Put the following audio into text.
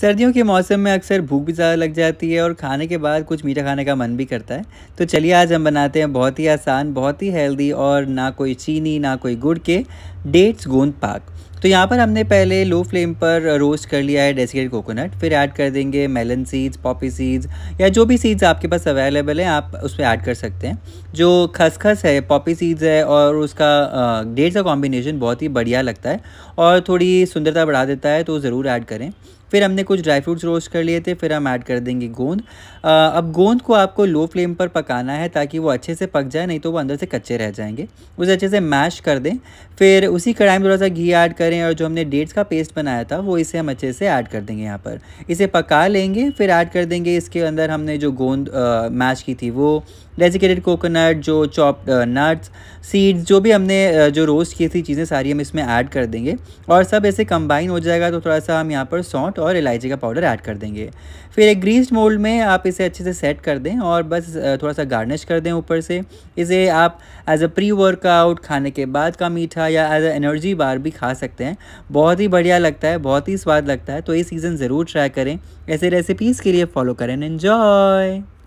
सर्दियों के मौसम में अक्सर भूख भी ज़्यादा लग जाती है और खाने के बाद कुछ मीठा खाने का मन भी करता है तो चलिए आज हम बनाते हैं बहुत ही आसान बहुत ही हेल्दी और ना कोई चीनी ना कोई गुड़ के डेट्स गोंद पाक तो यहाँ पर हमने पहले लो फ्लेम पर रोस्ट कर लिया है डेसिकेट कोकोनट फिर ऐड कर देंगे मेलन सीड्स पॉपी सीड्स या जो भी सीड्स आपके पास अवेलेबल हैं आप उस पर ऐड कर सकते हैं जो खसखस है पॉपी सीड्स है और उसका डेट्स का कॉम्बिनेशन बहुत ही बढ़िया लगता है और थोड़ी सुंदरता बढ़ा देता है तो ज़रूर ऐड करें फिर हमने कुछ ड्राई फ्रूट्स रोस्ट कर लिए थे फिर हम ऐड कर देंगे गोंद अब गोंद को आपको लो फ्लेम पर पकाना है ताकि वो अच्छे से पक जाए नहीं तो वो अंदर से कच्चे रह जाएंगे उसे अच्छे से मैश कर दें फिर उसी कढ़ाई में थोड़ा सा घी ऐड करें और जो हमने डेट्स का पेस्ट बनाया था वो इसे हम अच्छे से ऐड कर देंगे यहाँ पर इसे पका लेंगे फिर ऐड कर देंगे इसके अंदर हमने जो गोंद मैश की थी वो डेजिकेटेड कोकोनट जो चॉप नट्स सीड्स जो भी हमने जो रोस्ट की थी चीज़ें सारी हम इसमें ऐड कर देंगे और सब ऐसे कंबाइन हो जाएगा तो थोड़ा सा हम यहाँ पर सौंठ नमक तो और इलायची का पाउडर ऐड कर देंगे फिर एक ग्रीस्ड मोल्ड में आप इसे अच्छे से सेट कर दें और बस थोड़ा सा गार्निश कर दें ऊपर से इसे आप एज अ प्री वर्कआउट खाने के बाद का मीठा या एज अ एनर्जी बार भी खा सकते हैं बहुत ही बढ़िया लगता है बहुत ही स्वाद लगता है तो ये सीज़न ज़रूर ट्राई करें ऐसे रेसिपीज़ के लिए फॉलो करें एन्जॉय